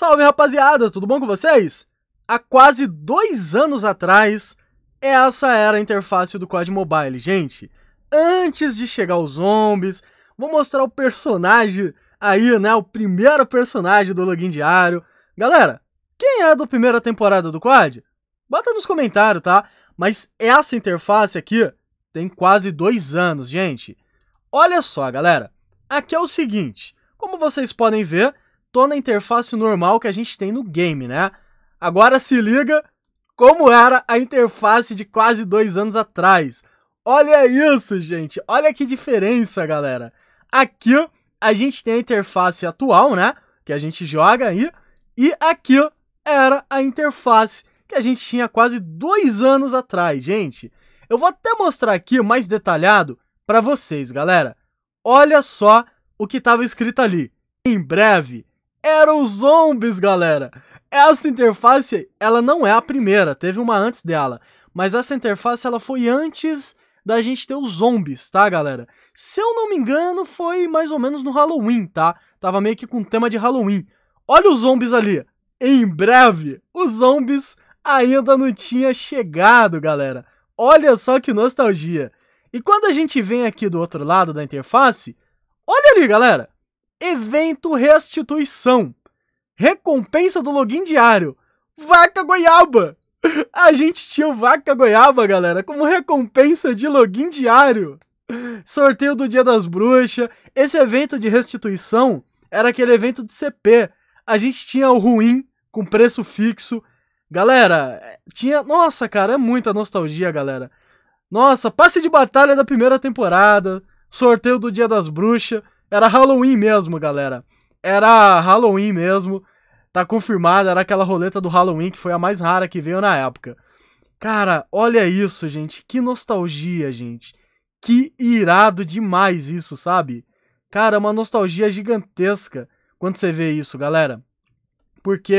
Salve rapaziada, tudo bom com vocês? Há quase dois anos atrás, essa era a interface do COD Mobile, gente. Antes de chegar os zombies, vou mostrar o personagem aí, né, o primeiro personagem do login diário. Galera, quem é da primeira temporada do COD? Bota nos comentários, tá? Mas essa interface aqui tem quase dois anos, gente. Olha só, galera. Aqui é o seguinte, como vocês podem ver, tô na interface normal que a gente tem no game, né? Agora se liga como era a interface de quase dois anos atrás. Olha isso, gente! Olha que diferença, galera! Aqui a gente tem a interface atual, né? Que a gente joga aí. E aqui era a interface que a gente tinha quase dois anos atrás, gente. Eu vou até mostrar aqui mais detalhado para vocês, galera. Olha só o que estava escrito ali. Em breve, eram zombies, galera. Essa interface, ela não é a primeira, teve uma antes dela. Mas essa interface, ela foi antes da gente ter os zombies, tá, galera? Se eu não me engano, foi mais ou menos no Halloween, tá? Tava meio que com tema de Halloween. Olha os zombies ali. Em breve, os zombies ainda não tinha chegado, galera. Olha só que nostalgia. E quando a gente vem aqui do outro lado da interface, olha ali, galera. Evento Restituição. Recompensa do login diário. Vaca Goiaba. A gente tinha o Vaca Goiaba, galera, como recompensa de login diário. Sorteio do Dia das Bruxas. Esse evento de restituição era aquele evento de CP. A gente tinha o ruim com preço fixo. Galera, tinha. Nossa, cara, é muita nostalgia, galera. Nossa, passe de batalha da primeira temporada, sorteio do Dia das Bruxas. Era Halloween mesmo, galera. Era Halloween mesmo. Tá confirmado, era aquela roleta do Halloween que foi a mais rara que veio na época. Cara, olha isso, gente. Que nostalgia, gente. Que irado demais isso, sabe? Cara, é uma nostalgia gigantesca quando você vê isso, galera. Porque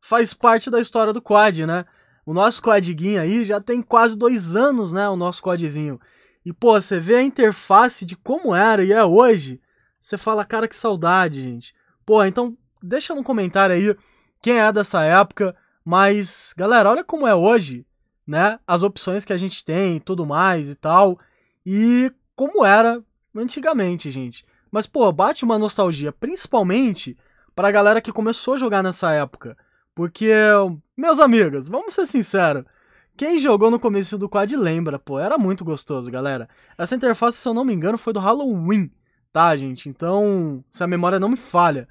faz parte da história do Quad, né? O nosso Quadguinho aí já tem quase dois anos, né? O nosso Quadzinho. E, pô, você vê a interface de como era e é hoje. Você fala, cara, que saudade, gente. Pô, então deixa no comentário aí quem é dessa época. Mas, galera, olha como é hoje, né? As opções que a gente tem e tudo mais e tal. E como era antigamente, gente. Mas, pô, bate uma nostalgia, principalmente pra galera que começou a jogar nessa época. Porque, meus amigos, vamos ser sinceros. Quem jogou no começo do quad lembra, pô, era muito gostoso, galera. Essa interface, se eu não me engano, foi do Halloween tá, gente? Então, se a memória não me falha,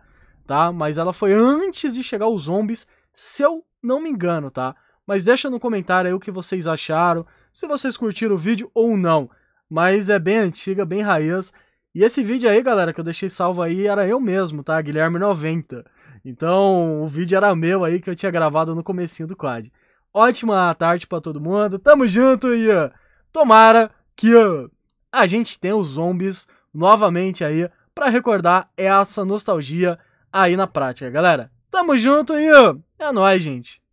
tá? Mas ela foi antes de chegar os zombies, se eu não me engano, tá? Mas deixa no comentário aí o que vocês acharam, se vocês curtiram o vídeo ou não. Mas é bem antiga, bem raiz. E esse vídeo aí, galera, que eu deixei salvo aí, era eu mesmo, tá? Guilherme90. Então, o vídeo era meu aí, que eu tinha gravado no comecinho do quad. Ótima tarde para todo mundo, tamo junto e tomara que a gente tenha os zombies novamente aí para recordar essa nostalgia aí na prática, galera. Tamo junto e é nóis, gente!